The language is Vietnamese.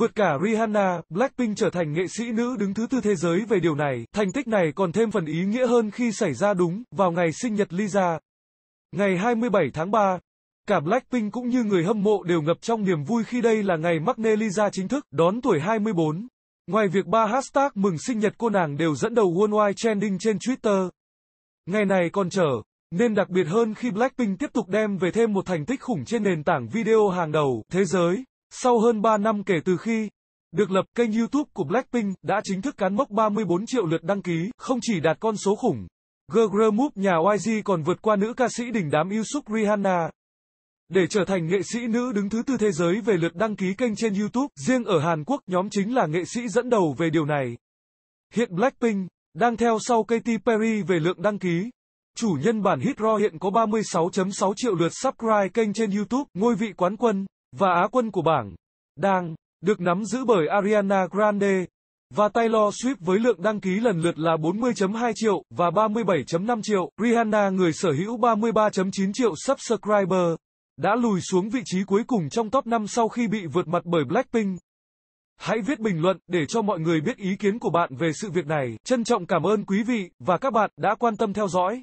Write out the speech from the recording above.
vượt cả Rihanna, Blackpink trở thành nghệ sĩ nữ đứng thứ tư thế giới về điều này. Thành tích này còn thêm phần ý nghĩa hơn khi xảy ra đúng vào ngày sinh nhật Lisa. Ngày 27 tháng 3, Cả Blackpink cũng như người hâm mộ đều ngập trong niềm vui khi đây là ngày Magne Lisa chính thức đón tuổi 24. Ngoài việc ba hashtag mừng sinh nhật cô nàng đều dẫn đầu worldwide trending trên Twitter. Ngày này còn trở nên đặc biệt hơn khi Blackpink tiếp tục đem về thêm một thành tích khủng trên nền tảng video hàng đầu thế giới. Sau hơn 3 năm kể từ khi được lập kênh YouTube của Blackpink đã chính thức cán mốc 34 triệu lượt đăng ký, không chỉ đạt con số khủng. Girl Move nhà YG còn vượt qua nữ ca sĩ đỉnh đám Yusuk Rihanna. Để trở thành nghệ sĩ nữ đứng thứ tư thế giới về lượt đăng ký kênh trên YouTube, riêng ở Hàn Quốc, nhóm chính là nghệ sĩ dẫn đầu về điều này. Hiện Blackpink đang theo sau Katy Perry về lượng đăng ký. Chủ nhân bản hit Raw hiện có 36.6 triệu lượt subscribe kênh trên YouTube, ngôi vị quán quân và Á quân của bảng, đang được nắm giữ bởi Ariana Grande và Taylor Swift với lượng đăng ký lần lượt là 40.2 triệu và 37.5 triệu. Rihanna người sở hữu 33.9 triệu subscriber đã lùi xuống vị trí cuối cùng trong top 5 sau khi bị vượt mặt bởi Blackpink. Hãy viết bình luận để cho mọi người biết ý kiến của bạn về sự việc này. Trân trọng cảm ơn quý vị và các bạn đã quan tâm theo dõi.